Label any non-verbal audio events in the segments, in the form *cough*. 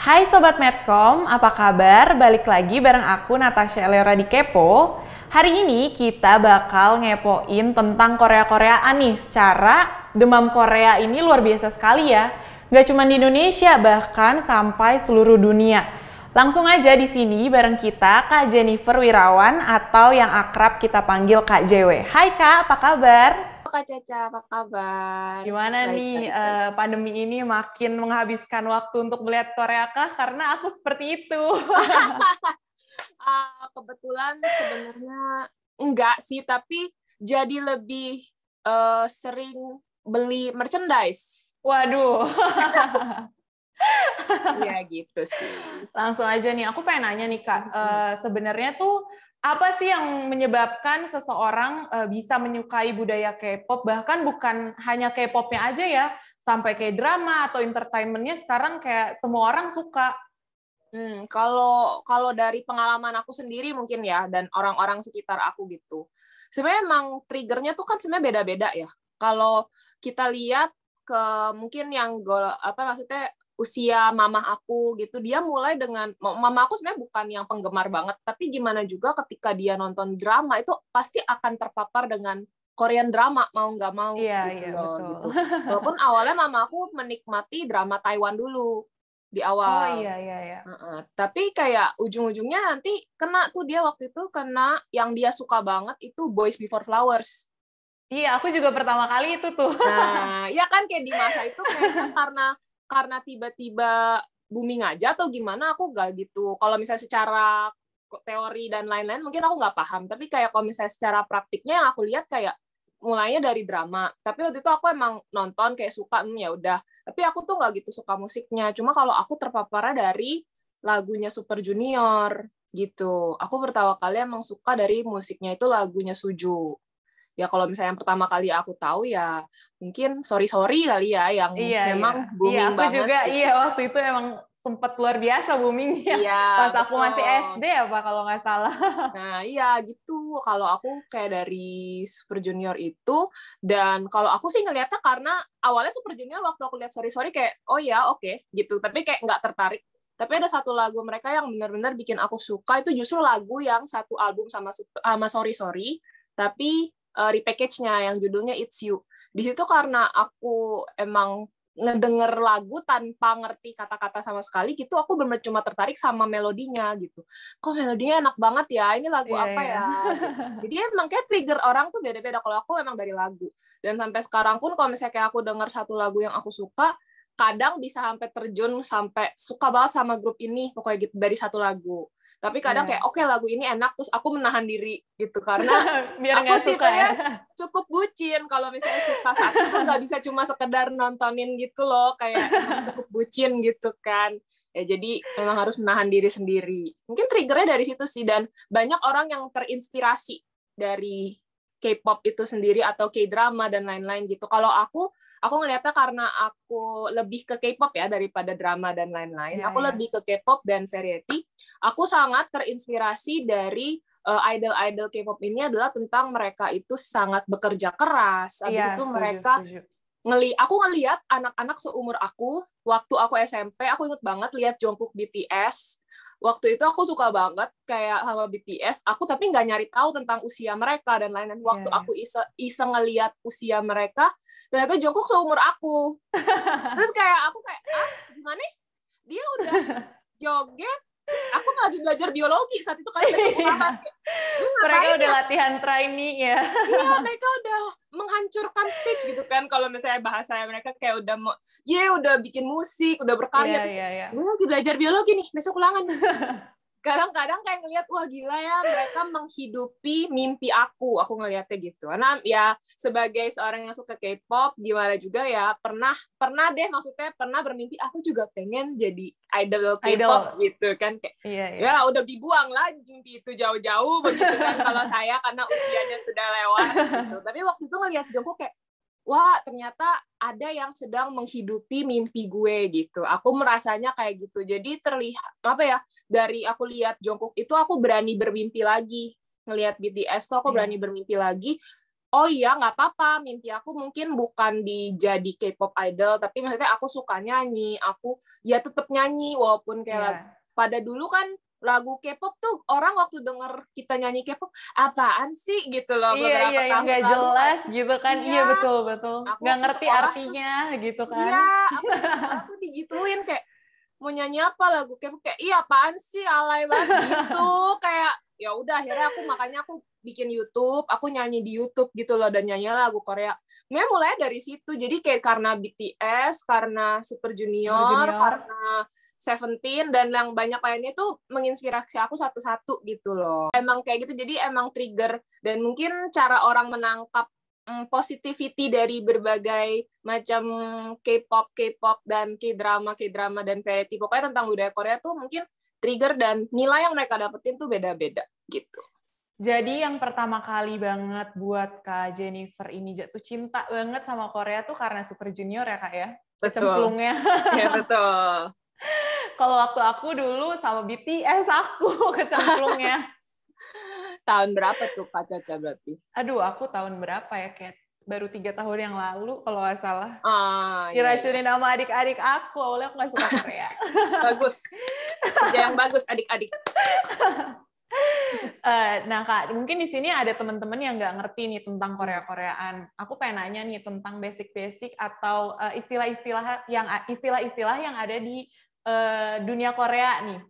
Hai Sobat Medcom, apa kabar? Balik lagi bareng aku Natasha Eleora di Kepo. Hari ini kita bakal ngepoin tentang Korea-Koreaan nih secara demam Korea ini luar biasa sekali ya. Gak cuma di Indonesia, bahkan sampai seluruh dunia. Langsung aja di sini bareng kita Kak Jennifer Wirawan atau yang akrab kita panggil Kak JW. Hai Kak, apa kabar? Kak Caca, apa kabar? Gimana Baik, nih baik. Uh, pandemi ini makin menghabiskan waktu untuk melihat Korea kah? Karena aku seperti itu. uh, *laughs* kebetulan sebenarnya enggak sih, tapi jadi lebih uh, sering beli merchandise. Waduh. *laughs* Iya gitu sih. Langsung aja nih, aku pengen nanya nih kak, E, sebenarnya tuh apa sih yang menyebabkan seseorang e, bisa menyukai budaya K-pop bahkan bukan hanya K-popnya aja ya, sampai kayak drama atau entertainmentnya sekarang kayak semua orang suka. Hmm, kalau kalau dari pengalaman aku sendiri mungkin ya dan orang-orang sekitar aku gitu. Sebenarnya emang triggernya tuh kan sebenarnya beda-beda ya. Kalau kita lihat ke mungkin yang gol apa maksudnya usia mama aku gitu dia mulai dengan mama aku sebenarnya bukan yang penggemar banget tapi gimana juga ketika dia nonton drama itu pasti akan terpapar dengan Korean drama mau nggak mau iya, gitu iya, loh betul. gitu walaupun awalnya mama aku menikmati drama Taiwan dulu di oh, awal oh iya iya iya uh -uh. tapi kayak ujung-ujungnya nanti kena tuh dia waktu itu kena yang dia suka banget itu Boys Before Flowers Iya, aku juga pertama kali itu tuh. Nah, ya kan kayak di masa itu *laughs* karena karena tiba-tiba booming aja atau gimana aku gak gitu kalau misalnya secara teori dan lain-lain mungkin aku nggak paham tapi kayak kalau misalnya secara praktiknya yang aku lihat kayak mulainya dari drama tapi waktu itu aku emang nonton kayak suka hmm, ya udah tapi aku tuh nggak gitu suka musiknya cuma kalau aku terpapar dari lagunya Super Junior gitu aku pertama kali emang suka dari musiknya itu lagunya Suju ya kalau misalnya yang pertama kali aku tahu ya mungkin sorry sorry kali ya yang iya, iya. memang iya. booming iya, aku banget juga gitu. iya waktu itu emang sempat luar biasa booming ya iya, *laughs* pas betul. masih SD apa ya, kalau nggak salah *laughs* nah iya gitu kalau aku kayak dari Super Junior itu dan kalau aku sih ngelihatnya karena awalnya Super Junior waktu aku lihat sorry sorry kayak oh ya oke okay, gitu tapi kayak nggak tertarik tapi ada satu lagu mereka yang benar-benar bikin aku suka itu justru lagu yang satu album sama sama sorry sorry tapi uh, repackage-nya yang judulnya It's You. Di situ karena aku emang ngedenger lagu tanpa ngerti kata-kata sama sekali gitu aku bener cuma tertarik sama melodinya gitu kok melodinya enak banget ya ini lagu yeah, apa yeah. ya jadi emang kayak trigger orang tuh beda-beda kalau aku emang dari lagu dan sampai sekarang pun kalau misalnya kayak aku denger satu lagu yang aku suka kadang bisa sampai terjun sampai suka banget sama grup ini pokoknya gitu dari satu lagu tapi kadang yeah. kayak oke okay, lagu ini enak terus aku menahan diri gitu karena *laughs* Biar aku tipe ya *laughs* cukup bucin kalau misalnya suka satu tuh nggak bisa cuma sekedar nontonin gitu loh kayak cukup bucin gitu kan ya jadi memang harus menahan diri sendiri mungkin triggernya dari situ sih dan banyak orang yang terinspirasi dari K-pop itu sendiri atau K-drama dan lain-lain gitu kalau aku aku ngeliatnya karena aku lebih ke K-pop ya daripada drama dan lain-lain. Yeah, aku yeah. lebih ke K-pop dan variety. Aku sangat terinspirasi dari uh, idol-idol K-pop ini adalah tentang mereka itu sangat bekerja keras. Iya. yeah, itu mereka setuju. Ngeli aku ngeliat anak-anak seumur aku waktu aku SMP aku inget banget lihat Jungkook BTS waktu itu aku suka banget kayak sama BTS aku tapi nggak nyari tahu tentang usia mereka dan lain-lain waktu yeah, iya. aku iseng iseng ngeliat usia mereka ternyata Jongkok seumur aku *laughs* terus kayak aku kayak ah gimana ya? dia udah joget terus aku lagi belajar biologi saat itu kan iya. mereka ya? udah ya? latihan trainee ya iya mereka udah menghancurkan stage gitu kan kalau misalnya bahasa mereka kayak udah mau ya udah bikin musik udah berkarya yeah, terus yeah, yeah. gue lagi belajar biologi nih besok ulangan *laughs* kadang-kadang kayak ngelihat wah gila ya mereka menghidupi mimpi aku aku ngelihatnya gitu karena ya sebagai seorang yang suka K-pop gimana juga ya pernah pernah deh maksudnya pernah bermimpi aku juga pengen jadi idol K-pop gitu kan kayak iya, iya. ya udah dibuang lah mimpi itu jauh-jauh begitu kan kalau saya karena usianya sudah lewat gitu tapi waktu itu ngelihat Jungkook kayak wah ternyata ada yang sedang menghidupi mimpi gue gitu. Aku merasanya kayak gitu. Jadi terlihat apa ya dari aku lihat Jongkook itu aku berani bermimpi lagi. Ngelihat BTS tuh aku iya. berani bermimpi lagi. Oh iya nggak apa-apa, mimpi aku mungkin bukan dijadi K-pop idol, tapi maksudnya aku suka nyanyi, aku ya tetap nyanyi walaupun kayak yeah. pada dulu kan lagu K-pop tuh orang waktu denger kita nyanyi K-pop apaan sih gitu loh iya, iya, iya, tahun gak lalu jelas gitu kan iya, iya. betul betul aku gak ngerti sekolah, artinya gitu kan iya aku, aku digituin kayak mau nyanyi apa lagu K-pop kayak iya apaan sih alay banget gitu *laughs* kayak ya udah akhirnya aku makanya aku bikin YouTube aku nyanyi di YouTube gitu loh dan nyanyi lagu Korea Memang mulai dari situ jadi kayak karena BTS karena Super Junior, Super Junior. karena Seventeen dan yang banyak lainnya tuh menginspirasi aku satu-satu gitu loh. Emang kayak gitu jadi emang trigger dan mungkin cara orang menangkap mm, positivity dari berbagai macam K-pop, K-pop dan K-drama, K-drama dan variety pokoknya tentang budaya Korea tuh mungkin trigger dan nilai yang mereka dapetin tuh beda-beda gitu. Jadi yang pertama kali banget buat Kak Jennifer ini jatuh cinta banget sama Korea tuh karena Super Junior ya Kak ya? Betul. Cemplungnya. Ya betul. Kalau waktu aku dulu sama BTS aku *laughs* kecemplungnya. tahun berapa tuh Kak Caca berarti? Aduh, aku tahun berapa ya, Kat? Baru tiga tahun yang lalu kalau nggak salah. Ah, Diracunin iya. iya. sama adik-adik aku. Awalnya aku nggak suka Korea. *laughs* bagus. Kerja yang bagus adik-adik. uh, *laughs* nah kak, mungkin di sini ada teman-teman yang nggak ngerti nih tentang Korea-Koreaan. Aku pengen nanya nih tentang basic-basic atau eh, istilah-istilah uh, yang istilah-istilah yang ada di Eh, dunia Korea nih.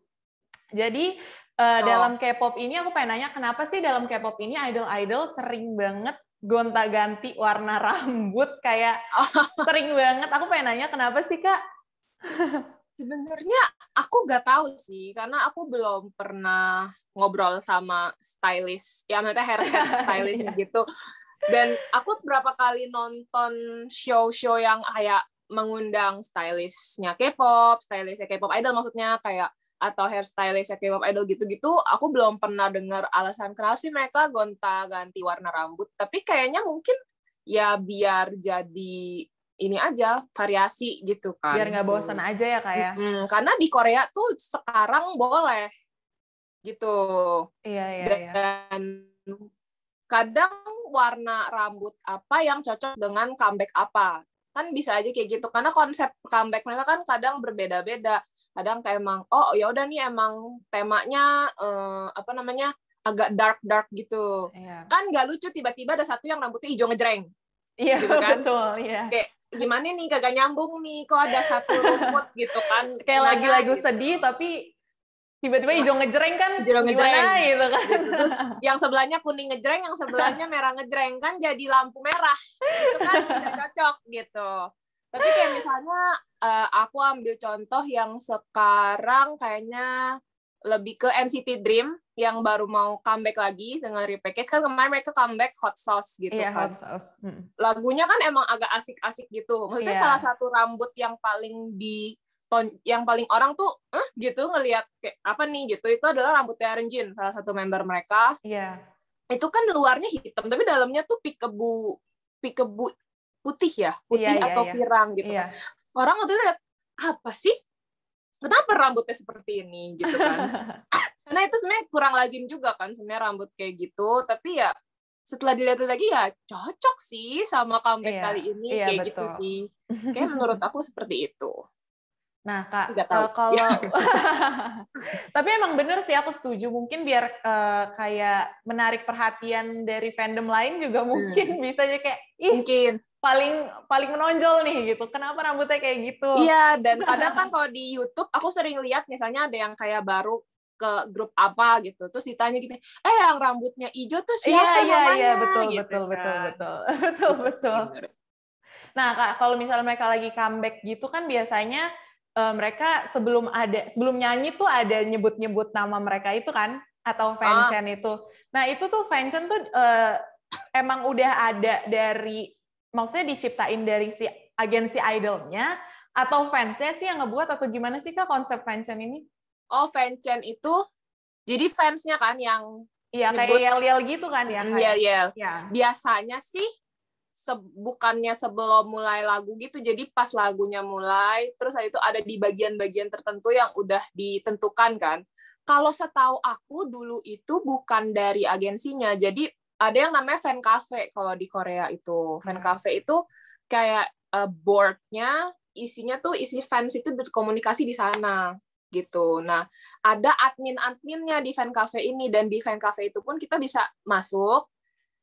Jadi uh, oh. dalam K-pop ini aku pengen nanya kenapa sih dalam K-pop ini idol-idol sering banget gonta-ganti warna rambut kayak oh. *laughs* sering banget. Aku pengen nanya kenapa sih kak? *laughs* Sebenarnya aku nggak tahu sih karena aku belum pernah ngobrol sama stylist ya maksudnya hair, hair *laughs* stylist iya. gitu. Dan aku berapa kali nonton show-show yang kayak mengundang stylistnya K-pop, stylistnya K-pop idol maksudnya kayak atau hairstylist K-pop idol gitu-gitu, aku belum pernah dengar alasan kenapa sih mereka gonta-ganti warna rambut. Tapi kayaknya mungkin ya biar jadi ini aja variasi gitu kan. Biar nggak bosan gitu. aja ya kayak. Hmm, ya? karena di Korea tuh sekarang boleh gitu. Iya iya. Dan, iya. dan kadang warna rambut apa yang cocok dengan comeback apa kan bisa aja kayak gitu karena konsep comeback mereka kan kadang berbeda-beda kadang kayak emang oh ya udah nih emang temanya eh, apa namanya agak dark dark gitu yeah. kan gak lucu tiba-tiba ada satu yang rambutnya hijau ngejreng iya yeah, gitu kan betul yeah. kayak gimana nih kagak nyambung nih kok ada satu rumput gitu kan kayak lagi lagi gitu. sedih tapi tiba-tiba hijau ngejreng kan hijau ngejreng gimana, gitu kan terus yang sebelahnya kuning ngejreng yang sebelahnya merah ngejreng kan jadi lampu merah itu kan tidak cocok gitu tapi kayak misalnya uh, aku ambil contoh yang sekarang kayaknya lebih ke NCT Dream yang baru mau comeback lagi dengan repackage kan kemarin mereka comeback Hot Sauce gitu yeah, kan. Hot sauce. Hmm. Lagunya kan emang agak asik-asik gitu. Maksudnya yeah. salah satu rambut yang paling di ton yang paling orang tuh eh gitu ngelihat kayak apa nih gitu itu adalah rambutnya Renjin salah satu member mereka iya yeah. itu kan luarnya hitam tapi dalamnya tuh pikebu pikebu putih ya iya, putih yeah, atau yeah, pirang gitu iya. kan. orang waktu itu lihat apa sih kenapa rambutnya seperti ini gitu kan karena *laughs* itu sebenarnya kurang lazim juga kan sebenarnya rambut kayak gitu tapi ya setelah dilihat lagi ya cocok sih sama comeback yeah, kali ini yeah, kayak gitu betul. gitu sih *laughs* kayak menurut aku seperti itu Nah, Kak, uh, kalau *laughs* *laughs* tapi emang bener sih aku setuju. Mungkin biar uh, kayak menarik perhatian dari fandom lain juga hmm. mungkin hmm. *laughs* bisa aja kayak ih mungkin paling paling menonjol nih gitu. Kenapa rambutnya kayak gitu? Iya, dan kadang kan kalau di YouTube aku sering lihat misalnya ada yang kayak baru ke grup apa gitu. Terus ditanya gitu, "Eh, yang rambutnya hijau tuh iya, siapa iya, Iya, iya, betul, gitu, betul, kan? betul, betul, betul, betul, betul. Nah, Kak, kalau misalnya mereka lagi comeback gitu kan biasanya uh, mereka sebelum ada sebelum nyanyi tuh ada nyebut-nyebut nama mereka itu kan atau fanchen ah. itu. Nah, itu tuh fanchen tuh uh, emang udah ada dari maksudnya diciptain dari si agensi idolnya atau fansnya sih yang ngebuat atau gimana sih kak konsep fanchen ini? Oh, fanchen itu jadi fansnya kan yang Iya, kayak yel-yel gitu kan ya? Iya, iya. Ya. Iya. Biasanya sih se bukannya sebelum mulai lagu gitu jadi pas lagunya mulai terus itu ada di bagian-bagian tertentu yang udah ditentukan kan kalau setahu aku dulu itu bukan dari agensinya jadi ada yang namanya fan cafe kalau di Korea itu fan hmm. cafe itu kayak uh, boardnya isinya tuh isi fans itu berkomunikasi di sana gitu nah ada admin adminnya di fan cafe ini dan di fan cafe itu pun kita bisa masuk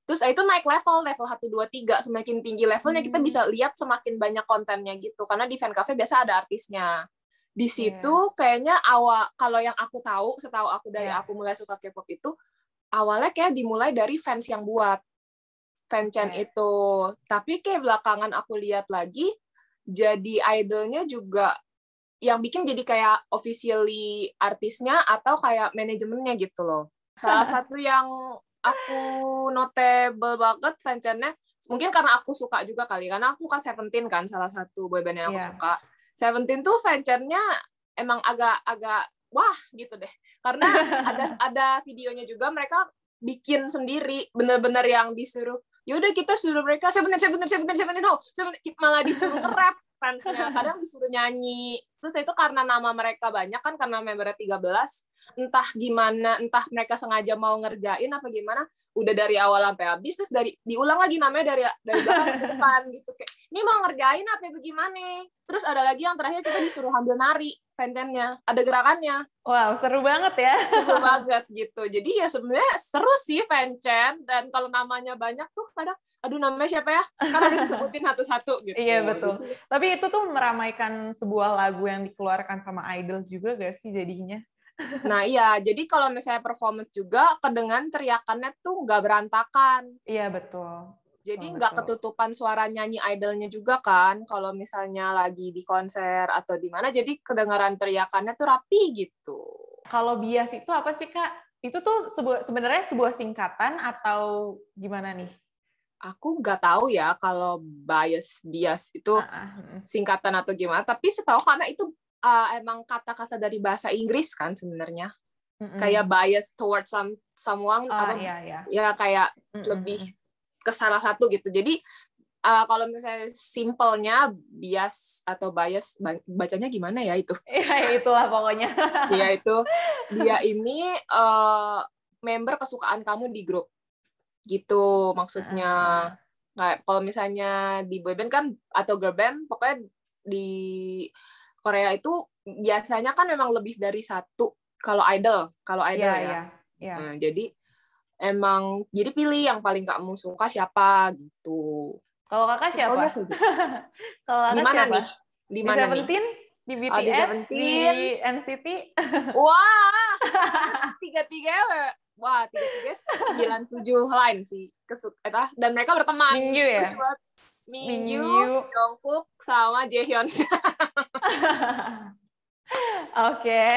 Terus eh, itu naik level, level 1, 2, 3. Semakin tinggi levelnya hmm. kita bisa lihat semakin banyak kontennya gitu. Karena di fan cafe biasa ada artisnya. Di iya. situ yeah. kayaknya awal, kalau yang aku tahu, setahu aku dari yeah. aku mulai suka K-pop itu, awalnya kayak dimulai dari fans yang buat chain yeah. itu. Tapi kayak belakangan aku lihat lagi, jadi idolnya juga yang bikin jadi kayak officially artisnya atau kayak manajemennya gitu loh. Salah *laughs* satu yang aku notable banget fansnya mungkin karena aku suka juga kali karena aku kan Seventeen kan salah satu boyband yang aku yeah. suka Seventeen tuh fansnya emang agak-agak wah gitu deh karena *laughs* ada ada videonya juga mereka bikin sendiri bener-bener yang disuruh yaudah kita suruh mereka saya benar saya benar saya benar saya benar oh kita malah disuruh rap fansnya kadang disuruh nyanyi terus itu karena nama mereka banyak kan karena membernya 13 entah gimana entah mereka sengaja mau ngerjain apa gimana udah dari awal sampai habis terus dari diulang lagi namanya dari dari depan gitu kayak ini mau ngerjain apa ya, bagaimana? Terus ada lagi yang terakhir kita disuruh ambil nari pentennya, ada gerakannya. Wow, seru banget ya. Seru banget gitu. Jadi ya sebenarnya seru sih fancen dan kalau namanya banyak tuh kadang aduh namanya siapa ya? Kan harus sebutin satu-satu gitu. Iya, betul. Tapi itu tuh meramaikan sebuah lagu yang dikeluarkan sama idol juga gak sih jadinya? Nah iya, jadi kalau misalnya performance juga, kedengan teriakannya tuh nggak berantakan. Iya betul. Jadi oh, nggak ketutupan suara nyanyi idolnya juga kan, kalau misalnya lagi di konser atau di mana, jadi kedengaran teriakannya tuh rapi gitu. Kalau bias itu apa sih kak? Itu tuh sebu sebenarnya sebuah singkatan atau gimana nih? Aku nggak tahu ya kalau bias bias itu uh -uh. singkatan atau gimana, tapi setahu karena itu uh, emang kata-kata dari bahasa Inggris kan sebenarnya. Mm -hmm. kayak bias towards some someone oh, apa, yeah, yeah. ya kayak mm -hmm. lebih ke salah satu gitu. Jadi uh, kalau misalnya simpelnya bias atau bias bacanya gimana ya itu? *laughs* Iya itulah pokoknya. *laughs* Iya itu dia ini uh, member kesukaan kamu di grup gitu maksudnya. Ah. Kayak kalau misalnya di boyband kan atau girl band pokoknya di Korea itu biasanya kan memang lebih dari satu kalau idol kalau idol yeah, ya. Yeah. Yeah. Nah, jadi emang jadi pilih yang paling kamu suka siapa gitu. Kalau kakak siapa? Gitu. *laughs* Kalau kakak Gimana siapa? nih? Di mana nih? Di BTS, oh, di, Seventeen. di NCT. *laughs* Wah, tiga-tiga Wah, tiga-tiga sembilan tujuh lain sih. Kesuk, etah. Dan mereka berteman. Mingyu ya? Mingyu, Jungkook, sama Jaehyun. *laughs* Oke.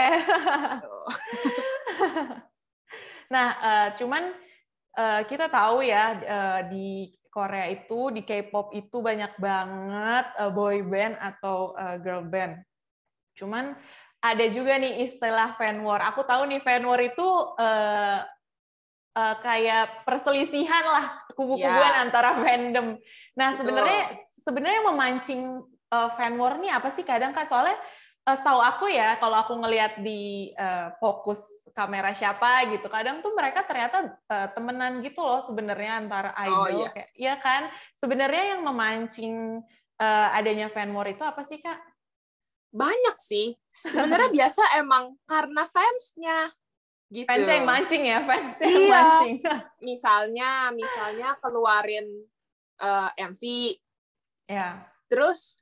Nah, uh, cuman uh, kita tahu ya uh, di Korea itu di K-pop itu banyak banget uh, boy band atau uh, girl band. Cuman ada juga nih istilah fan war. Aku tahu nih fan war itu uh, uh, kayak perselisihan lah kubu-kubuan yeah. antara fandom. Nah, sebenarnya sebenarnya memancing uh, fan war ini apa sih kadang kan soalnya uh, setahu aku ya kalau aku ngelihat di uh, fokus kamera siapa gitu. Kadang tuh mereka ternyata uh, temenan gitu loh sebenarnya antara oh, idol oh, iya. kayak ya kan. Sebenarnya yang memancing uh, adanya fanmore itu apa sih, Kak? Banyak sih. Sebenarnya *laughs* biasa emang karena fansnya gitu. Fans yang mancing ya, fans yang iya. mancing. *laughs* misalnya, misalnya keluarin uh, eh, MV. Ya. Terus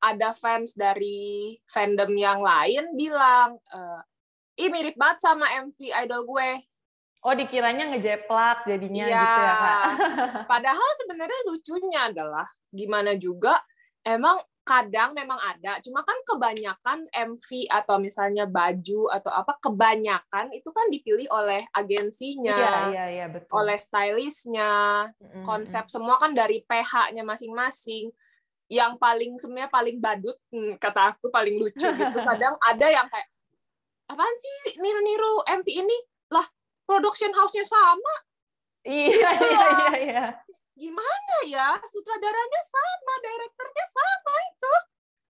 ada fans dari fandom yang lain bilang, uh, ih mirip banget sama MV idol gue. Oh, dikiranya ngejeplak jadinya ya, gitu ya, *laughs* *laughs* padahal sebenarnya lucunya adalah gimana juga emang kadang memang ada, cuma kan kebanyakan MV atau misalnya baju atau apa kebanyakan itu kan dipilih oleh agensinya, iya, iya, iya, betul. oleh stylistnya, mm-hmm. konsep semua kan dari PH-nya masing-masing. Yang paling sebenarnya paling badut hmm, kata aku paling lucu gitu. *laughs* Kadang ada yang kayak apaan sih niru-niru MV ini lah production house-nya sama iya iya iya iya, iya. gimana ya sutradaranya sama direkturnya sama itu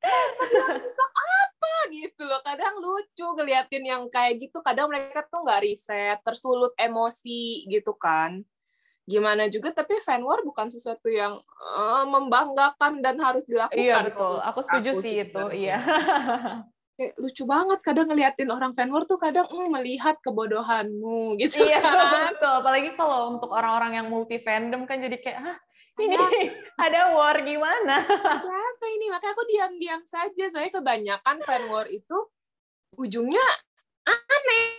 Nah, apa gitu loh kadang lucu ngeliatin yang kayak gitu kadang mereka tuh nggak riset tersulut emosi gitu kan gimana juga tapi fan war bukan sesuatu yang uh, membanggakan dan harus dilakukan iya betul aku setuju sih itu iya *laughs* lucu banget kadang ngeliatin orang fanwar tuh kadang mm, melihat kebodohanmu gitu iya, kan. betul. Kan, apalagi kalau untuk orang-orang yang multi fandom kan jadi kayak hah ini iya. *laughs* ada war gimana? apa ini? Makanya aku diam-diam saja. Soalnya kebanyakan fanwar itu ujungnya aneh.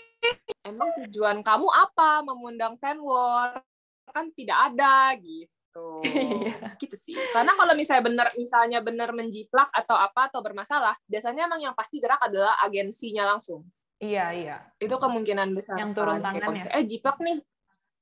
Emang tujuan kamu apa mengundang fanwar? Kan tidak ada gitu gitu *laughs* iya. gitu sih karena kalau misalnya bener misalnya bener menjiplak atau apa atau bermasalah biasanya emang yang pasti gerak adalah agensinya langsung iya iya itu kemungkinan besar yang kan, turun tangan ya eh jiplak nih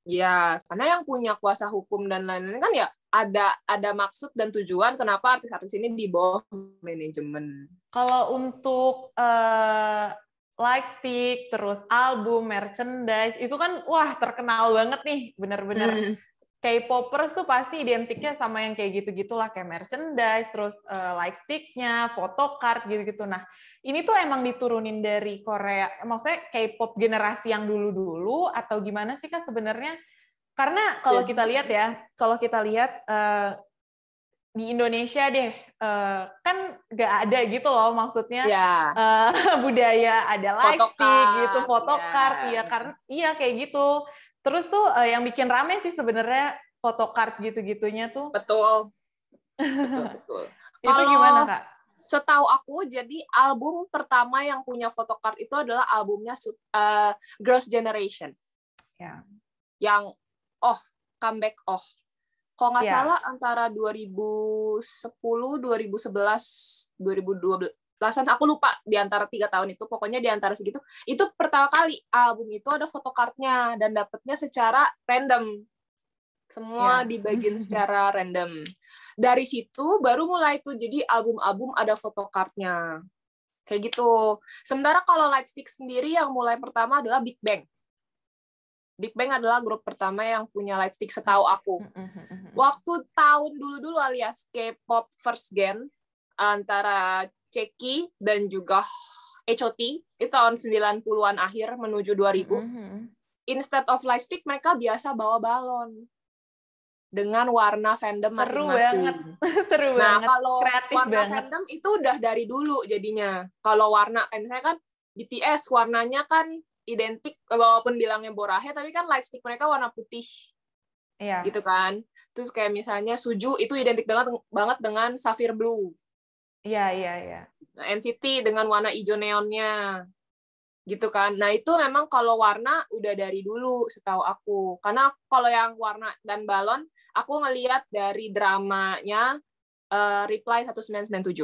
Ya, karena yang punya kuasa hukum dan lain-lain kan ya ada ada maksud dan tujuan kenapa artis-artis ini di bawah manajemen. Kalau untuk uh, stick terus album, merchandise itu kan wah terkenal banget nih, bener-bener hmm. K-popers tuh pasti identiknya sama yang kayak gitu-gitulah kayak merchandise, terus uh, eh, lightsticknya, photocard gitu-gitu. Nah, ini tuh emang diturunin dari Korea. Maksudnya K-pop generasi yang dulu-dulu atau gimana sih kak sebenarnya? Karena kalau iya. kita lihat ya, kalau kita lihat uh, di Indonesia deh uh, kan gak ada gitu loh maksudnya yeah. Iya. uh, *laughs* budaya ada stick gitu photocard yeah. iya karena iya kayak gitu Terus tuh uh, yang bikin rame sih sebenarnya photocard gitu-gitunya tuh. Betul. *laughs* Betul, betul. Itu gimana, Kak? Setahu aku, jadi album pertama yang punya photocard itu adalah albumnya uh, Girls' Generation. Ya. Yang Oh, Comeback Oh. Kalau nggak ya. salah antara 2010, 2011, 2012, belasan aku lupa di antara tiga tahun itu pokoknya di antara segitu itu pertama kali album itu ada fotokartnya dan dapatnya secara random semua yeah. dibagiin *laughs* secara random dari situ baru mulai tuh jadi album-album ada fotokartnya kayak gitu sementara kalau Lightstick sendiri yang mulai pertama adalah Big Bang Big Bang adalah grup pertama yang punya Lightstick setahu aku waktu tahun dulu-dulu alias K-pop first gen antara Ceki, dan juga HOT, itu tahun 90-an akhir menuju 2000. Mm -hmm. Instead of lightstick, mereka biasa bawa balon dengan warna fandom masing-masing. *laughs* Seru nah, banget. nah, kalau Kreatif warna banget. fandom itu udah dari dulu jadinya. Kalau warna, eh, misalnya kan BTS warnanya kan identik eh, walaupun bilangnya borahe tapi kan lightstick mereka warna putih Iya. gitu kan terus kayak misalnya suju itu identik banget banget dengan sapphire blue Iya, iya, iya. NCT nah, dengan warna hijau neonnya. Gitu kan. Nah, itu memang kalau warna udah dari dulu setahu aku. Karena kalau yang warna dan balon, aku ngeliat dari dramanya uh, Reply 1997.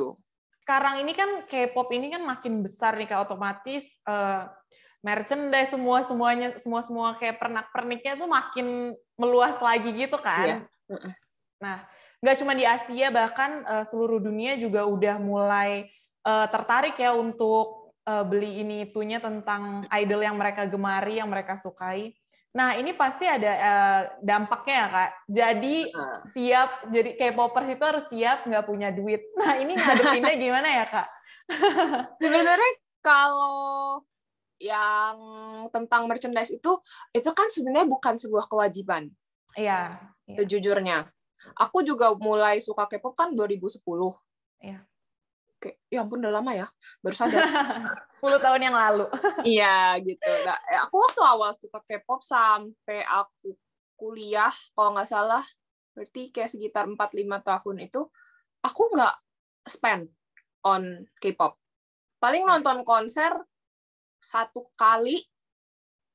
Sekarang ini kan K-pop ini kan makin besar nih kayak otomatis uh, merchandise semua semuanya semua semua kayak pernak perniknya tuh makin meluas lagi gitu kan. Iya. Nah, nggak cuma di Asia bahkan uh, seluruh dunia juga udah mulai uh, tertarik ya untuk uh, beli ini itunya tentang idol yang mereka gemari yang mereka sukai. Nah ini pasti ada uh, dampaknya ya kak. Jadi uh. siap jadi K-popers itu harus siap nggak punya duit. Nah ini ngadepinnya *laughs* gimana ya kak? *laughs* Sebenarnya kalau yang tentang merchandise itu itu kan sebenarnya bukan sebuah kewajiban. Iya. iya. Sejujurnya. Aku juga mulai suka K-pop kan 2010. Iya. Oke, ya ampun udah lama ya. Baru *laughs* sadar. 10 tahun yang lalu. *laughs* iya, gitu. Nah, eh, aku waktu awal suka K-pop sampai aku kuliah, kalau nggak salah, berarti kayak sekitar 4-5 tahun itu, aku nggak spend on K-pop. Paling iya. nonton konser satu kali,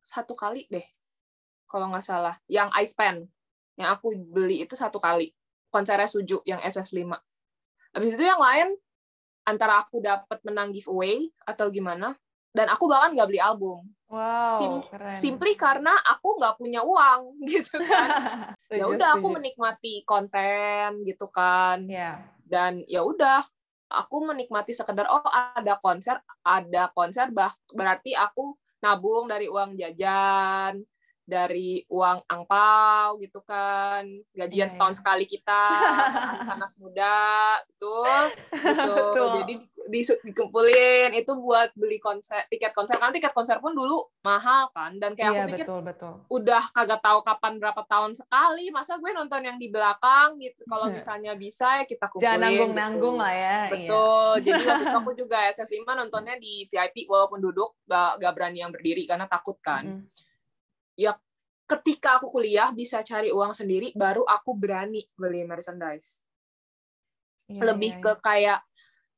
satu kali deh, kalau nggak salah, yang I spend yang aku beli itu satu kali konsernya Suju yang SS5 habis itu yang lain antara aku dapat menang giveaway atau gimana dan aku bahkan nggak beli album wow Sim keren. simply karena aku nggak punya uang *laughs* gitu kan ya udah aku menikmati konten gitu kan yeah. dan ya udah aku menikmati sekedar oh ada konser ada konser bah berarti aku nabung dari uang jajan dari uang angpau gitu kan gajian yeah. setahun iya. sekali kita *laughs* anak muda betul gitu betul. jadi di, dikumpulin itu buat beli konser tiket konser kan tiket konser pun dulu mahal kan dan kayak yeah, aku pikir betul, betul. udah kagak tahu kapan berapa tahun sekali masa gue nonton yang di belakang gitu kalau yeah. misalnya bisa ya kita kumpulin jangan nanggung nanggung gitu. lah ya iya. betul iya. jadi *laughs* waktu itu aku juga SS5 nontonnya di VIP walaupun duduk gak gak berani yang berdiri karena takut kan mm ya ketika aku kuliah bisa cari uang sendiri baru aku berani beli merchandise ya, lebih ya, ke iya. kayak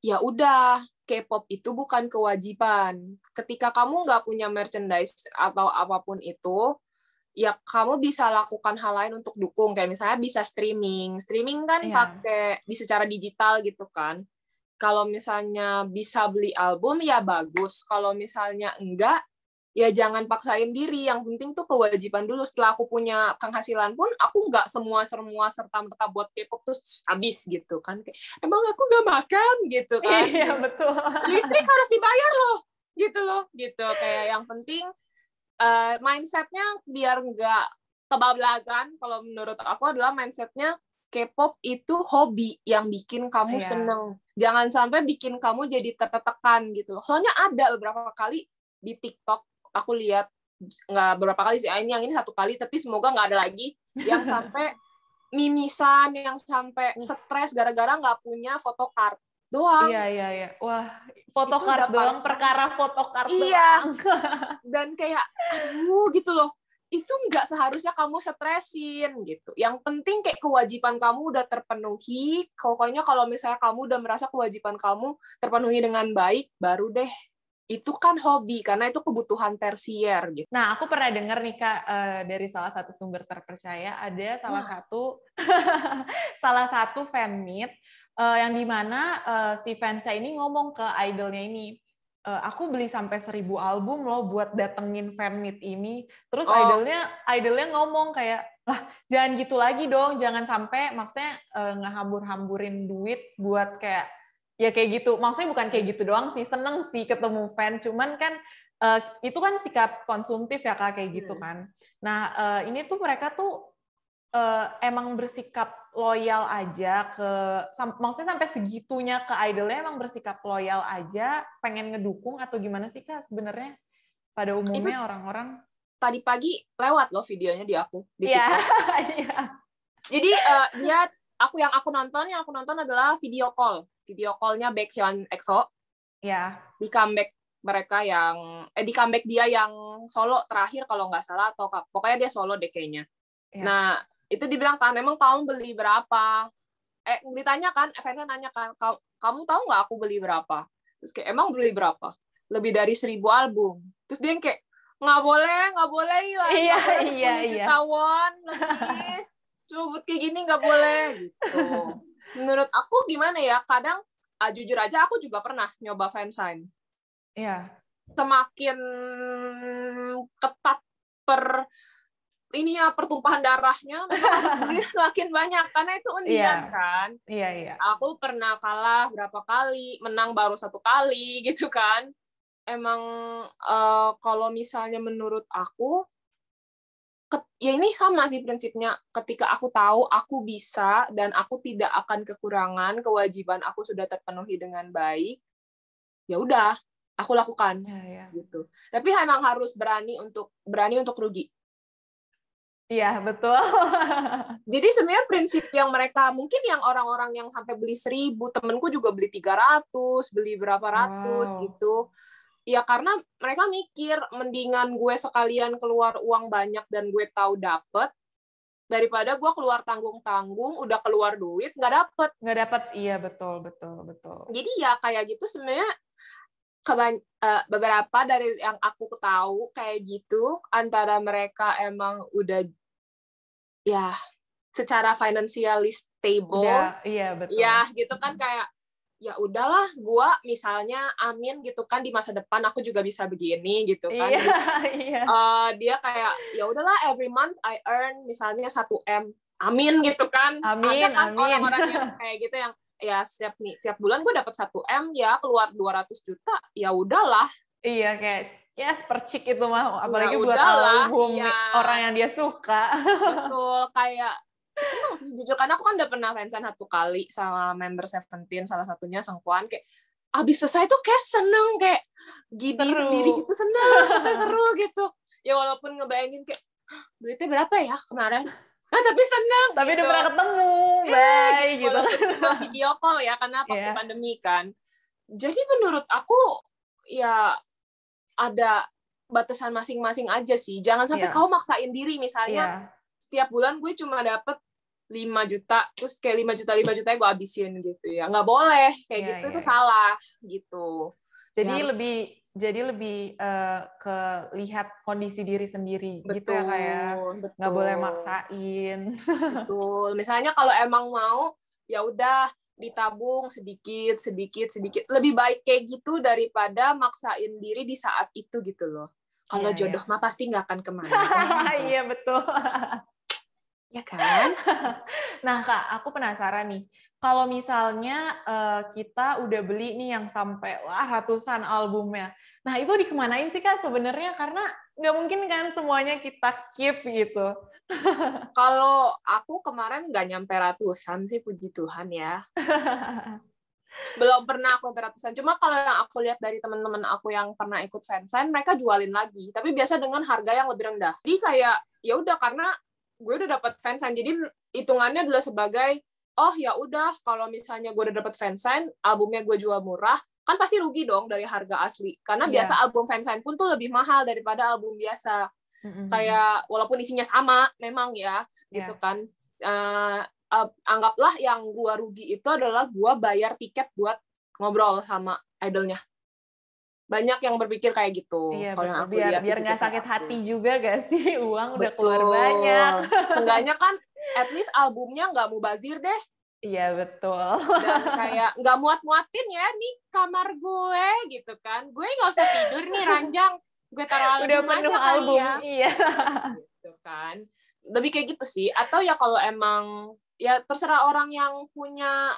ya udah K-pop itu bukan kewajiban ketika kamu nggak punya merchandise atau apapun itu ya kamu bisa lakukan hal lain untuk dukung kayak misalnya bisa streaming streaming kan ya. pakai di secara digital gitu kan kalau misalnya bisa beli album ya bagus kalau misalnya enggak ya jangan paksain diri yang penting tuh kewajiban dulu setelah aku punya penghasilan pun aku nggak semua semua serta merta buat K-pop terus habis gitu kan emang aku nggak makan gitu iya, kan iya *laughs* betul listrik harus dibayar loh gitu loh gitu kayak yang penting uh, mindsetnya biar nggak kebablasan kalau menurut aku adalah mindsetnya K-pop itu hobi yang bikin kamu yeah. seneng. Jangan sampai bikin kamu jadi tertekan gitu loh. Soalnya ada beberapa kali di TikTok aku lihat nggak berapa kali sih ah, ini yang ini satu kali tapi semoga nggak ada lagi yang *laughs* sampai mimisan yang sampai stres gara-gara nggak punya fotokart doang iya iya iya wah fotokart doang perkara fotokart iya doang. *laughs* dan kayak aduh gitu loh itu nggak seharusnya kamu stresin gitu. Yang penting kayak kewajiban kamu udah terpenuhi. Pokoknya kalau misalnya kamu udah merasa kewajiban kamu terpenuhi dengan baik, baru deh itu kan hobi karena itu kebutuhan tersier gitu. Nah, aku pernah dengar nih Kak eh, dari salah satu sumber terpercaya ada salah nah. satu *laughs* salah satu fan meet eh, yang dimana eh, si fansnya ini ngomong ke idolnya ini aku beli sampai seribu album loh buat datengin fan meet ini. Terus oh. idolnya idolnya ngomong kayak lah jangan gitu lagi dong, jangan sampai maksudnya ngehambur-hamburin duit buat kayak ya kayak gitu maksudnya bukan kayak gitu doang sih seneng sih ketemu fan cuman kan uh, itu kan sikap konsumtif ya kak kayak gitu hmm. kan nah uh, ini tuh mereka tuh uh, emang bersikap loyal aja ke sam maksudnya sampai segitunya ke idolnya emang bersikap loyal aja pengen ngedukung atau gimana sih kak sebenarnya pada umumnya orang-orang tadi pagi lewat loh videonya di aku di yeah. TikTok. *laughs* yeah. Jadi uh, dia aku yang aku nonton yang aku nonton adalah video call video callnya Baekhyun EXO ya di comeback mereka yang eh di comeback dia yang solo terakhir kalau nggak salah atau pokoknya dia solo deh kayaknya yeah. nah itu dibilang kan emang kamu beli berapa eh ditanya kan fansnya nanya kan kamu, kamu tahu nggak aku beli berapa terus kayak emang beli berapa lebih dari seribu album terus dia yang kayak nggak boleh nggak boleh lah, iya, iya, iya. juta won lebih cubut kayak gini nggak boleh gitu menurut aku gimana ya kadang uh, jujur aja aku juga pernah nyoba fansign Iya. semakin ketat per ya pertumpahan darahnya harus *laughs* semakin banyak karena itu iya. undian yeah. kan. Iya yeah, iya. Yeah. Aku pernah kalah berapa kali, menang baru satu kali *laughs* gitu kan. Emang uh, kalau misalnya menurut aku ya ini sama sih prinsipnya ketika aku tahu aku bisa dan aku tidak akan kekurangan kewajiban aku sudah terpenuhi dengan baik ya udah aku lakukan ya, ya. gitu tapi emang harus berani untuk berani untuk rugi Iya, betul. *laughs* Jadi sebenarnya prinsip yang mereka, mungkin yang orang-orang yang sampai beli seribu, temenku juga beli tiga ratus beli berapa ratus wow. gitu ya karena mereka mikir mendingan gue sekalian keluar uang banyak dan gue tahu dapet daripada gue keluar tanggung tanggung udah keluar duit nggak dapet nggak dapet iya betul betul betul jadi ya kayak gitu sebenarnya kebany- uh, eh, beberapa dari yang aku tahu kayak gitu antara mereka emang udah ya secara financially stable. ya iya betul. Ya, gitu kan kayak ya udahlah gue misalnya amin gitu kan di masa depan aku juga bisa begini gitu kan iya, gitu. *laughs* iya. Uh, dia kayak ya udahlah every month I earn misalnya 1 m amin gitu kan amin, ada kan orang-orang yang *laughs* kayak gitu yang ya setiap nih setiap bulan gue dapat 1 m ya keluar 200 juta ya udahlah iya guys ya yes, percik itu mah apalagi ya, buat album ya. orang yang dia suka *laughs* betul kayak seneng sih jujur karena aku kan udah pernah fansign satu kali sama member Seventeen salah satunya Sengkuan kayak abis selesai tuh kayak seneng kayak gini sendiri gitu seneng kayak *laughs* seru gitu ya walaupun ngebayangin kayak duitnya berapa ya kemarin Nah, tapi seneng tapi gitu. udah pernah ketemu yeah, gitu. bye gitu, gitu. walaupun cuma video *laughs* call ya karena waktu yeah. pandemi kan jadi menurut aku ya ada batasan masing-masing aja sih jangan sampai yeah. kau maksain diri misalnya yeah. setiap bulan gue cuma dapet 5 juta terus kayak 5 juta 5 juta gue abisin gitu ya nggak boleh kayak yeah, gitu yeah. itu iya. salah gitu jadi ya, lebih harus... jadi lebih uh, eh, ke lihat kondisi diri sendiri betul, gitu ya kayak ya. nggak boleh maksain betul misalnya kalau emang mau ya udah ditabung sedikit sedikit sedikit lebih baik kayak gitu daripada maksain diri di saat itu gitu loh kalau yeah, iya. jodoh yeah. mah pasti nggak akan kemana *laughs* iya betul *laughs* Ya kan? nah, Kak, aku penasaran nih. Kalau misalnya uh, kita udah beli nih yang sampai wah ratusan albumnya. Nah, itu dikemanain sih Kak sebenarnya karena nggak mungkin kan semuanya kita keep gitu. *laughs* Kalau aku kemarin nggak nyampe ratusan sih puji Tuhan ya. *laughs* belum pernah aku ratusan cuma kalau yang aku lihat dari teman-teman aku yang pernah ikut fansign mereka jualin lagi tapi biasa dengan harga yang lebih rendah jadi kayak ya udah karena gue udah dapat fansign jadi hitungannya adalah sebagai oh ya udah kalau misalnya gue udah dapat fansign albumnya gue jual murah kan pasti rugi dong dari harga asli karena yeah. biasa album fansign pun tuh lebih mahal daripada album biasa mm-hmm. kayak walaupun isinya sama memang ya yeah. gitu kan uh, uh, anggaplah yang gue rugi itu adalah gue bayar tiket buat ngobrol sama idolnya banyak yang berpikir kayak gitu. Iya, kalau yang aku biar, lihat biar nggak sakit aku. hati juga gak sih *laughs* uang Betul. udah keluar banyak. *laughs* Seenggaknya kan at least albumnya nggak bazir deh. Iya betul. Dan *laughs* kayak nggak muat-muatin ya nih kamar gue gitu kan. Gue nggak usah tidur nih ranjang. Gue taruh album Udah penuh aja album. Kali ya. Iya. Gitu kan. Lebih kayak gitu sih. Atau ya kalau emang ya terserah orang yang punya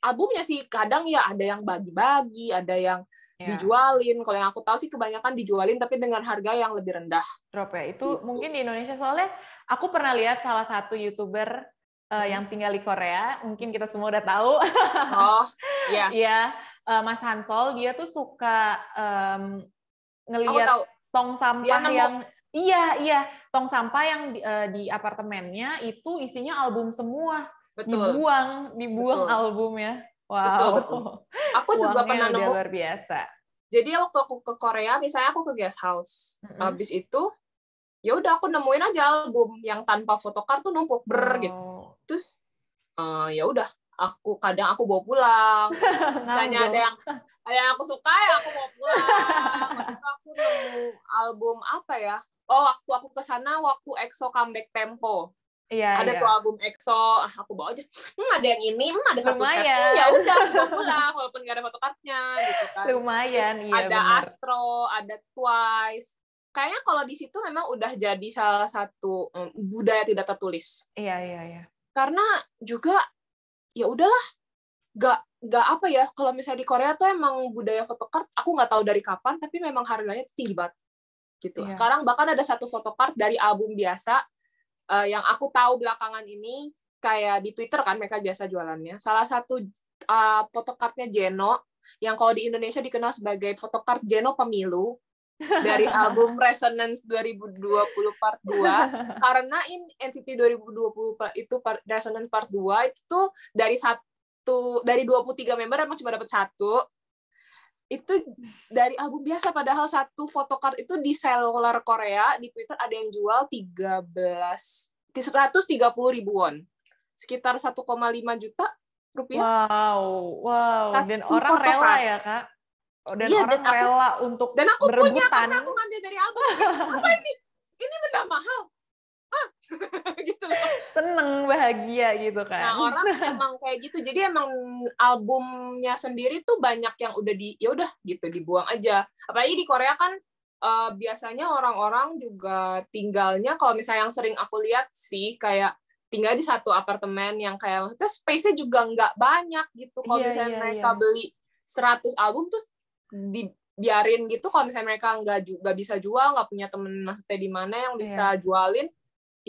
albumnya sih. Kadang ya ada yang bagi-bagi, ada yang yeah. dijualin. Kalau yang aku tahu sih kebanyakan dijualin tapi dengan harga yang lebih rendah. Drop ya. Itu gitu. mungkin di Indonesia soalnya aku pernah lihat salah satu YouTuber uh, hmm. yang tinggal di Korea, mungkin kita semua udah tahu. oh, *laughs* iya. Yeah. Iya, uh, Mas Hansol dia tuh suka um, ngelihat tong sampah yang Iya, iya. Tong sampah yang di, uh, di apartemennya itu isinya album semua. Betul. Dibuang, dibuang Betul. ya. Wow. Betul, betul. Aku Uangnya juga pernah nemu. luar biasa. Jadi ya waktu aku ke Korea, misalnya aku ke guest house. Mm-hmm. Habis itu, ya udah aku nemuin aja album yang tanpa fotokart tuh numpuk ber oh. gitu. Terus uh, ya udah aku kadang aku bawa pulang. Tanya *laughs* ada yang ada yang aku suka ya aku bawa pulang. Waktu aku nemu album apa ya? Oh, waktu aku ke sana waktu EXO comeback tempo. Iya, ada iya. tuh album EXO, ah, aku bawa aja. Hmm, ada yang ini, hmm, ada satu Lumayan. set. Hmm, ya udah, bawa pulang walaupun gak ada fotokartnya gitu kan. Lumayan, Terus iya. Ada bener. Astro, ada Twice. Kayaknya kalau di situ memang udah jadi salah satu mm, budaya tidak tertulis. Iya, iya, iya. Karena juga ya udahlah, gak gak apa ya kalau misalnya di Korea tuh emang budaya fotokart, aku gak tahu dari kapan tapi memang harganya tinggi banget gitu Iya. sekarang bahkan ada satu fotokart dari album biasa uh, yang aku tahu belakangan ini kayak di Twitter kan mereka biasa jualannya. Salah satu uh, eh, fotokartnya Jeno yang kalau di Indonesia dikenal sebagai fotokart Jeno Pemilu dari *laughs* album Resonance 2020 Part 2 *laughs* karena in NCT 2020 itu Resonance Part 2 itu dari satu dari 23 member emang cuma dapat satu itu dari album biasa padahal satu photocard itu di seller Korea di Twitter ada yang jual 13 130 ribu won sekitar 1,5 juta rupiah wow wow satu dan orang rela ya kak oh, dan iya, orang dan aku, untuk dan aku berebutan. punya karena aku ngambil dari album apa ini ini benda mahal *laughs* gitu loh. seneng bahagia gitu kan nah orang *laughs* emang kayak gitu jadi emang albumnya sendiri tuh banyak yang udah di ya udah gitu dibuang aja apalagi di Korea kan uh, biasanya orang-orang juga tinggalnya kalau misalnya yang sering aku lihat sih kayak tinggal di satu apartemen yang kayak maksudnya space-nya juga nggak banyak gitu kalau yeah, misalnya yeah, mereka yeah. beli 100 album terus dibiarin gitu kalau misalnya mereka nggak juga bisa jual nggak punya temen maksudnya di mana yang iya. bisa yeah. jualin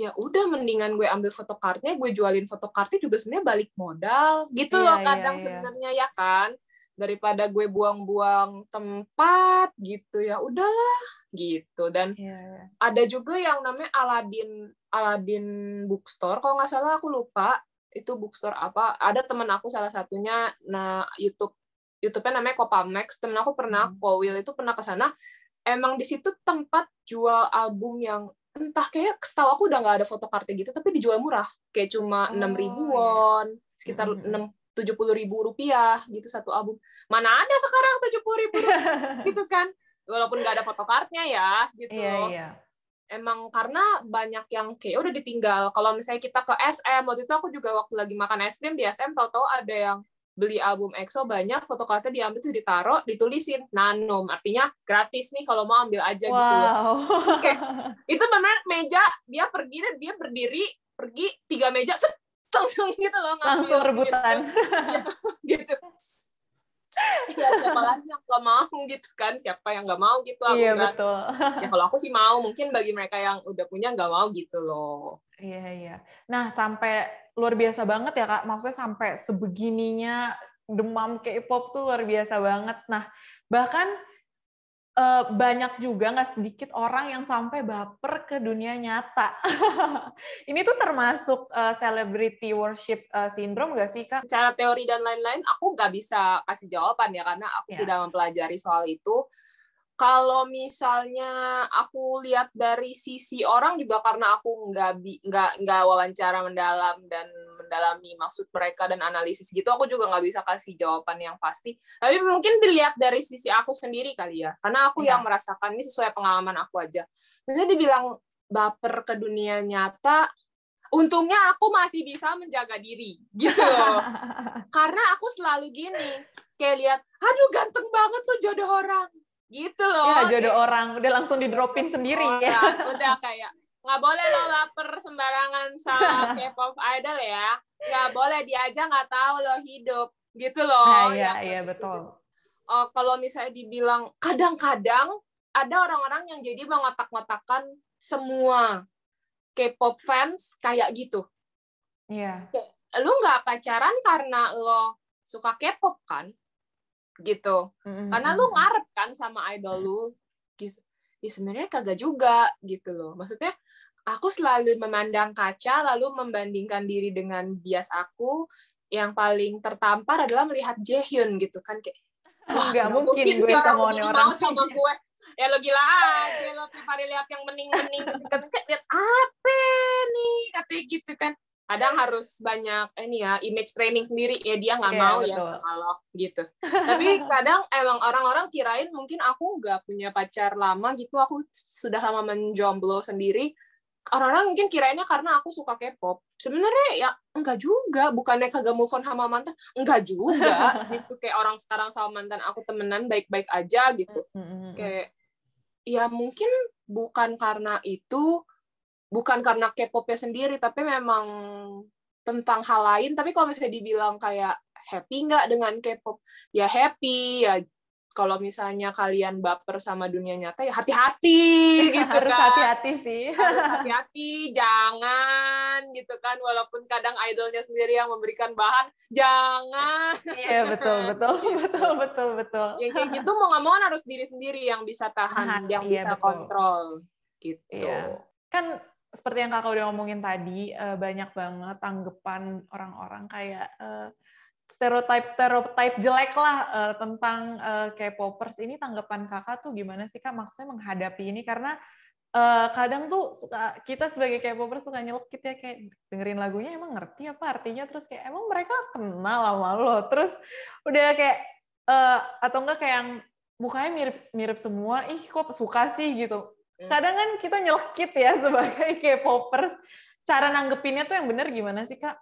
ya udah mendingan gue ambil fotokartnya gue jualin fotokartnya juga sebenarnya balik modal gitu yeah, loh iya, kadang yeah, sebenarnya ya kan daripada gue buang-buang tempat gitu ya udahlah gitu dan yeah. Iya. ada juga yang namanya Aladin Aladin bookstore kalau nggak salah aku lupa itu bookstore apa ada teman aku salah satunya nah YouTube YouTube-nya namanya Max temen aku pernah hmm. Kowil itu pernah ke sana emang di situ tempat jual album yang entah kayak setahu aku udah nggak ada foto kartu gitu tapi dijual murah kayak cuma oh, enam oh, ribu won iya. sekitar enam tujuh puluh ribu rupiah gitu satu album mana ada sekarang tujuh puluh ribu rupiah, *laughs* gitu kan walaupun nggak ada foto kartunya ya gitu iya, iya. emang karena banyak yang kayak udah ditinggal kalau misalnya kita ke SM waktu itu aku juga waktu lagi makan es krim di SM tau tau ada yang beli album EXO banyak, foto kartu diambil tuh ditaruh, ditulisin nano artinya gratis nih kalau mau ambil aja gitu wow. gitu. Terus kayak *laughs* itu benar meja dia pergi dan dia berdiri pergi tiga meja set langsung *laughs* gitu loh ngambil, langsung rebutan gitu. ya *laughs* siapa lagi yang gak mau gitu kan siapa yang gak mau gitu aku iya, kan. betul. ya kalau aku sih mau mungkin bagi mereka yang udah punya gak mau gitu loh iya iya nah sampai luar biasa banget ya kak maksudnya sampai sebegininya demam K-pop tuh luar biasa banget nah bahkan uh, banyak juga nggak sedikit orang yang sampai baper ke dunia nyata *laughs* ini tuh termasuk uh, celebrity worship uh, syndrome nggak sih kak? Secara teori dan lain-lain aku nggak bisa kasih jawaban ya karena aku yeah. tidak mempelajari soal itu kalau misalnya aku lihat dari sisi orang juga karena aku nggak nggak nggak wawancara mendalam dan mendalami maksud mereka dan analisis gitu aku juga nggak bisa kasih jawaban yang pasti tapi mungkin dilihat dari sisi aku sendiri kali ya karena aku ya. yang merasakan ini sesuai pengalaman aku aja misalnya dibilang baper ke dunia nyata untungnya aku masih bisa menjaga diri gitu loh. *laughs* karena aku selalu gini kayak lihat aduh ganteng banget tuh jodoh orang gitu loh. Ya, jodoh orang udah langsung di dropin sendiri orang. ya. Udah kayak nggak boleh lo baper sembarangan sama *laughs* K-pop idol ya. Nggak boleh dia aja nggak tahu lo hidup gitu loh. Nah, iya, ya, iya gitu. betul. Oh kalau misalnya dibilang kadang-kadang ada orang-orang yang jadi mengotak-ngotakan semua K-pop fans kayak gitu. Iya. Yeah. Lu nggak pacaran karena lo suka K-pop kan? gitu mm-hmm. karena lu ngarep kan sama idol lu gitu ya sebenarnya kagak juga gitu loh maksudnya aku selalu memandang kaca lalu membandingkan diri dengan bias aku yang paling tertampar adalah melihat Jaehyun gitu kan kayak *laughs* wah nggak mungkin, mungkin gue orang, mau sama gue ya lo gila aja lo tiap hari lihat yang bening-bening gitu kan kayak lihat apa nih tapi gitu kan kadang harus banyak eh, ini ya image training sendiri ya dia nggak iya, mau ya betul. ya sama lo gitu *laughs* tapi kadang emang orang-orang kirain mungkin aku nggak punya pacar lama gitu aku sudah lama menjomblo sendiri orang-orang mungkin kirainnya karena aku suka K-pop sebenarnya ya enggak juga bukannya kagak move on sama mantan enggak juga *laughs* gitu kayak orang sekarang sama mantan aku temenan baik-baik aja gitu kayak ya mungkin bukan karena itu bukan karena K-popnya sendiri tapi memang tentang hal lain tapi kalau misalnya dibilang kayak happy nggak dengan K-pop ya happy ya kalau misalnya kalian baper sama dunia nyata ya hati-hati gitu harus kan. Harus hati-hati sih. Harus hati-hati, jangan gitu kan walaupun kadang idolnya sendiri yang memberikan bahan, jangan. Iya, betul, betul, gitu. betul, betul, betul. Ya kayak gitu mau nggak mau kan harus diri sendiri yang bisa tahan, yang iya, bisa kontrol gitu. Iya. Kan seperti yang kakak udah ngomongin tadi uh, banyak banget tanggapan orang-orang kayak uh, stereotype stereotype jelek lah uh, tentang uh, K-popers ini tanggapan kakak tuh gimana sih kak maksudnya menghadapi ini karena uh, kadang tuh suka, kita sebagai K-popers suka nyelkit ya kayak dengerin lagunya emang ngerti apa artinya terus kayak emang mereka kenal sama lo terus udah kayak uh, atau enggak kayak yang mukanya mirip mirip semua ih kok suka sih gitu Hmm. kadang kan kita nyelekit ya *laughs* sebagai K-popers cara nanggepinnya tuh yang bener gimana sih kak?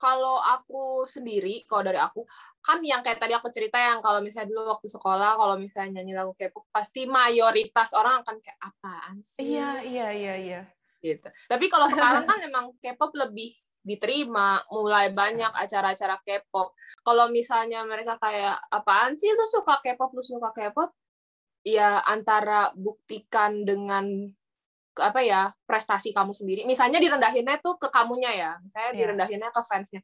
Kalau aku sendiri, kalau dari aku, kan yang kayak tadi aku cerita yang kalau misalnya dulu waktu sekolah, kalau misalnya nyanyi lagu K-pop, pasti mayoritas orang akan kayak apaan sih? Iya, iya, iya, iya. Gitu. Tapi kalau sekarang *laughs* kan memang K-pop lebih diterima, mulai banyak acara-acara K-pop. Kalau misalnya mereka kayak apaan sih lu suka K-pop, lu suka K-pop, ya antara buktikan dengan apa ya prestasi kamu sendiri misalnya direndahinnya tuh ke kamunya ya saya yeah. direndahinnya ke fansnya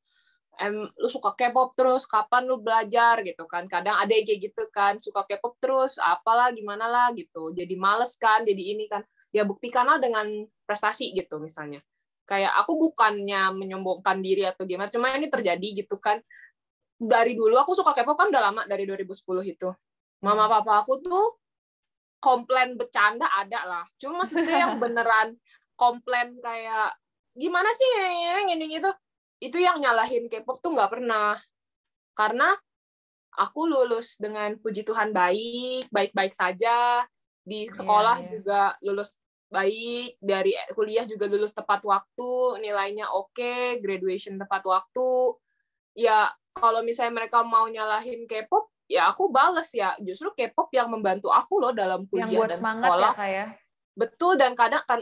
em lu suka K-pop terus kapan lu belajar gitu kan kadang ada yang kayak gitu kan suka K-pop terus apalah gimana lah gitu jadi males kan jadi ini kan ya buktikanlah dengan prestasi gitu misalnya kayak aku bukannya menyombongkan diri atau gimana cuma ini terjadi gitu kan dari dulu aku suka K-pop kan udah lama dari 2010 itu mama hmm. papa aku tuh komplain bercanda ada lah cuma maksudnya yang *laughs* beneran komplain kayak gimana sih ini gitu itu yang nyalahin K-pop tuh nggak pernah karena aku lulus dengan puji Tuhan baik baik-baik saja di iya, sekolah yeah, yeah. juga lulus baik dari kuliah juga lulus tepat waktu nilainya oke okay, graduation tepat waktu ya kalau misalnya mereka mau nyalahin K-pop ya aku bales ya justru K-pop yang membantu aku loh dalam kuliah yang buat dan ya, sekolah ya, kayak. betul dan kadang kan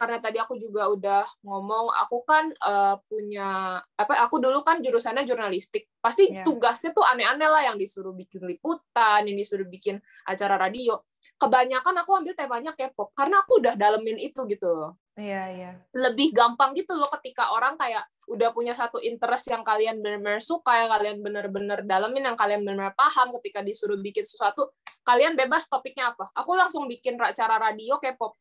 karena tadi aku juga udah ngomong aku kan uh, punya apa aku dulu kan jurusannya jurnalistik pasti yeah. tugasnya tuh aneh-aneh lah yang disuruh bikin liputan yang disuruh bikin acara radio kebanyakan aku ambil temanya K-pop karena aku udah dalemin itu gitu Iya, iya. Lebih gampang gitu loh ketika orang kayak udah punya satu interest yang kalian benar-benar suka, yang kalian benar-benar dalamin, yang kalian benar-benar paham ketika disuruh bikin sesuatu, kalian bebas topiknya apa. Aku langsung bikin cara radio kayak pop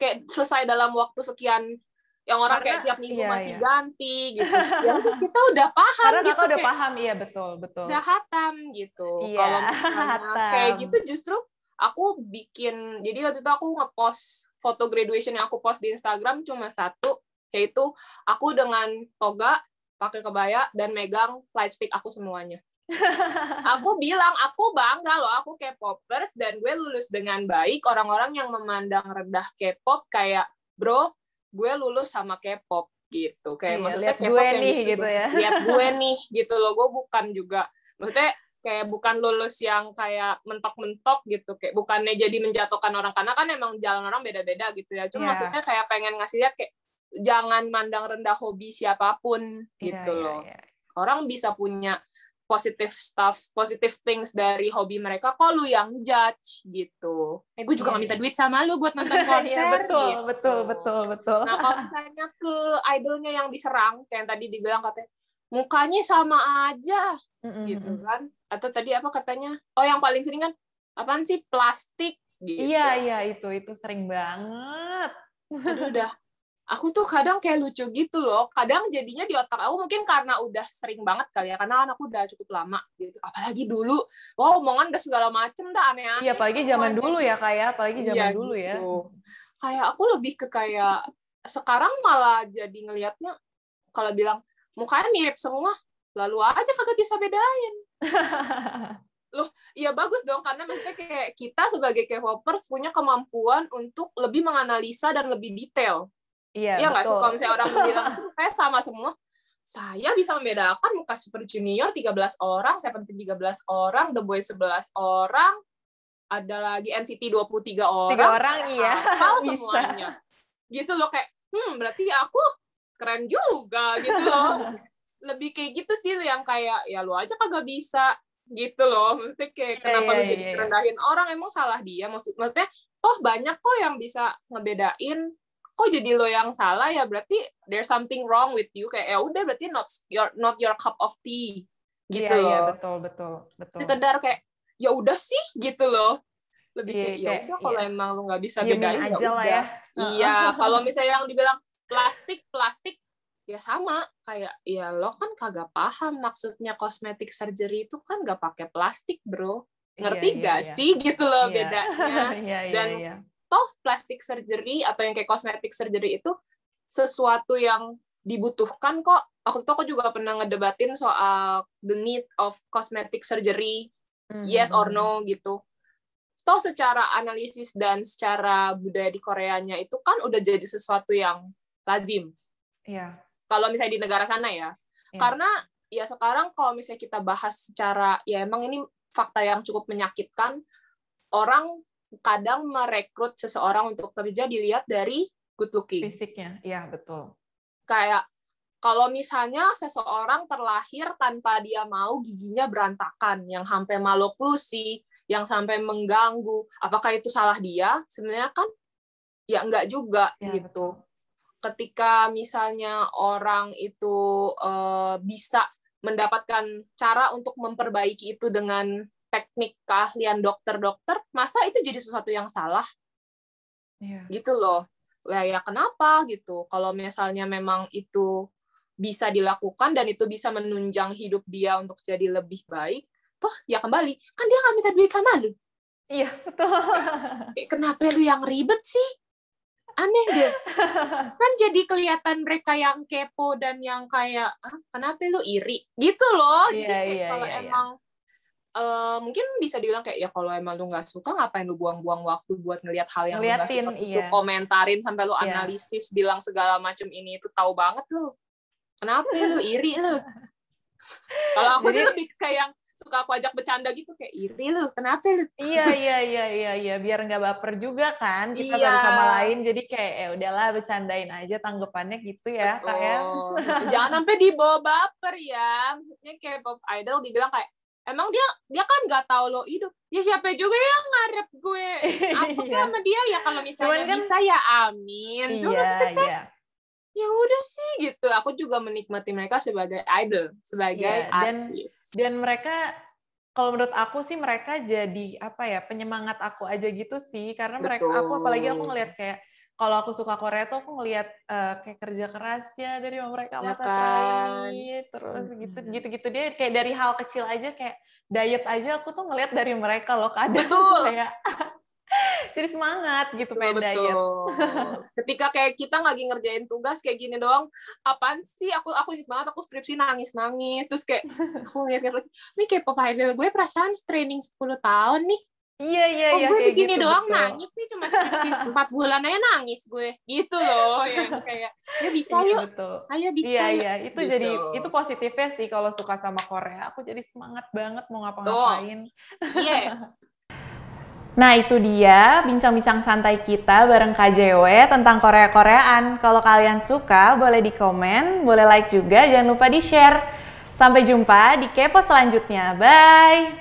Kayak selesai dalam waktu sekian yang orang Karena, kayak tiap minggu iya, masih iya. ganti gitu. *laughs* Ya, kita udah paham Karena gitu. Kita udah kayak, paham, iya betul, betul. Udah hatam gitu. Iya. Kalau misalnya *laughs* kayak gitu justru aku bikin jadi waktu itu aku ngepost foto graduation yang aku post di Instagram cuma satu yaitu aku dengan toga pakai kebaya dan megang light stick aku semuanya *laughs* aku bilang aku bangga loh aku K-popers dan gue lulus dengan baik orang-orang yang memandang rendah K-pop kayak bro gue lulus sama K-pop gitu kayak iya, maksudnya K-pop nih, gitu ya lihat gue nih gitu loh gue bukan juga maksudnya kayak bukan lulus yang kayak mentok-mentok gitu kayak bukannya jadi menjatuhkan orang karena kan emang jalan orang beda-beda gitu ya cuma yeah. maksudnya kayak pengen ngasih lihat kayak jangan mandang rendah hobi siapapun iya, gitu yeah, loh yeah, yeah. orang bisa punya positive stuff, positive things dari hobi mereka, kok lu yang judge gitu. Eh, gue juga yeah. minta iya. duit sama lu buat nonton *laughs* iya, konser. yeah, betul, gitu. betul, betul, betul. Nah, kalau misalnya ke idolnya yang diserang, kayak yang tadi dibilang katanya, mukanya sama aja, mm-hmm. gitu kan atau tadi apa katanya? Oh, yang paling sering kan apaan sih plastik gitu. Iya, iya itu itu sering banget. Aduh, udah *laughs* aku tuh kadang kayak lucu gitu loh. Kadang jadinya di otak aku mungkin karena udah sering banget kali ya, karena kan aku udah cukup lama gitu. Apalagi dulu, wow, omongan udah segala macem dah aneh-aneh. Iya, apalagi zaman dulu ya kayak, ya. apalagi zaman iya, dulu ya. Gitu. Kayak aku lebih ke kayak sekarang malah jadi ngelihatnya kalau bilang mukanya mirip semua, lalu aja kagak bisa bedain. *laughs* loh ya bagus dong karena maksudnya kayak kita sebagai K-popers punya kemampuan untuk lebih menganalisa dan lebih detail iya ya nggak sih kalau misalnya orang bilang saya sama semua saya bisa membedakan muka super junior 13 orang, Seventeen 13 orang, The Boy 11 orang, ada lagi NCT 23 orang. 3 orang iya. Hal *laughs* semuanya. Gitu loh kayak, hmm berarti aku keren juga gitu loh lebih kayak gitu sih yang kayak ya lu aja kagak bisa gitu loh mesti kayak iya, kenapa yeah, lu iya, jadi yeah, iya, rendahin orang emang salah dia maksud maksudnya oh banyak kok yang bisa ngebedain kok jadi lo yang salah ya berarti there's something wrong with you kayak ya udah berarti not your not your cup of tea gitu yeah, loh yeah, betul betul betul sekedar kayak ya udah sih gitu loh lebih yeah, kayak ya udah kalau yeah. emang lu nggak bisa bedain ya aja ya. iya kalau misalnya yang dibilang plastik plastik ya sama kayak ya lo kan kagak paham maksudnya kosmetik surgery itu kan gak pakai plastik bro iya, ngerti yeah, gak yeah, sih gitu loh yeah. bedanya *laughs* yeah, yeah, dan yeah. toh plastik surgery atau yang kayak kosmetik surgery itu sesuatu yang dibutuhkan kok aku tuh aku juga pernah ngedebatin soal the need of cosmetic surgery mm -hmm. yes or hmm. no gitu toh secara analisis dan secara budaya di Koreanya itu kan udah jadi sesuatu yang lazim iya. Kalau misalnya di negara sana ya. Yeah. Karena ya sekarang kalau misalnya kita bahas secara ya emang ini fakta yang cukup menyakitkan, orang kadang merekrut seseorang untuk kerja dilihat dari good looking. Fisiknya, iya betul. Kayak kalau misalnya seseorang terlahir tanpa dia mau giginya berantakan, yang sampai maloklusi, yang sampai mengganggu, apakah itu salah dia? Sebenarnya kan ya enggak juga ya, gitu. Betul ketika misalnya orang itu uh, bisa mendapatkan cara untuk memperbaiki itu dengan teknik keahlian dokter-dokter, masa itu jadi sesuatu yang salah? Yeah. Gitu loh. Lah ya kenapa gitu? Kalau misalnya memang itu bisa dilakukan dan itu bisa menunjang hidup dia untuk jadi lebih baik, toh ya kembali, kan dia nggak minta duit sama lu. Iya, betul. Kenapa lu yang ribet sih? aneh deh kan jadi kelihatan mereka yang kepo dan yang kayak ah, kenapa lu iri gitu loh yeah, jadi iya, kayak yeah, kalau yeah, iya. emang yeah. Uh, mungkin bisa dibilang kayak ya kalau emang lu nggak suka ngapain lu buang-buang waktu buat ngelihat hal yang Ngeliatin, lu gak suka terus yeah. lu komentarin sampai lu yeah. analisis bilang segala macam ini itu tahu banget lu kenapa lu iri lu *laughs* kalau aku Jadi, sih lebih kayak suka aku ajak bercanda gitu kayak iri lu kenapa lu iya iya iya iya iya biar nggak baper juga kan kita iya. sama lain jadi kayak eh, udahlah bercandain aja tanggapannya gitu ya kak ya gitu. jangan sampai dibawa baper ya maksudnya kayak pop idol dibilang kayak emang dia dia kan nggak tahu lo hidup ya siapa juga yang ngarep gue apa *laughs* iya. sama dia ya kalau misalnya Cuman kan, bisa ya amin cuma iya, kan iya ya udah sih gitu aku juga menikmati mereka sebagai idol sebagai yeah, dan artist. dan mereka kalau menurut aku sih mereka jadi apa ya penyemangat aku aja gitu sih karena mereka aku apalagi aku ngelihat kayak kalau aku suka Korea tuh aku ngelihat uh, eh, kayak kerja kerasnya dari mereka ya masa kan? terus gitu gitu gitu dia kayak dari hal kecil aja kayak diet aja aku tuh ngelihat dari mereka loh kadang *laughs* betul kayak jadi semangat gitu betul, bedanya. Ketika kayak kita lagi ngerjain tugas kayak gini doang, apaan sih? Aku aku inget banget aku skripsi nangis-nangis terus kayak aku ngeliat-ngeliat lagi, ini kayak Hendel gue perasaan training 10 tahun nih. Iya iya oh, iya. Oh, gue begini gitu, doang betul. nangis nih cuma skripsi empat bulan aja nangis gue. Gitu loh yang kan, kayak ya bisa iya, yuk. Betul. Ayo bisa. Iya iya itu gitu. jadi itu positifnya sih kalau suka sama Korea. Aku jadi semangat banget mau ngapa-ngapain. Iya. *laughs* Nah itu dia bincang-bincang santai kita bareng KJW tentang Korea-Koreaan. Kalau kalian suka boleh di komen, boleh like juga, jangan lupa di share. Sampai jumpa di kepo selanjutnya. Bye!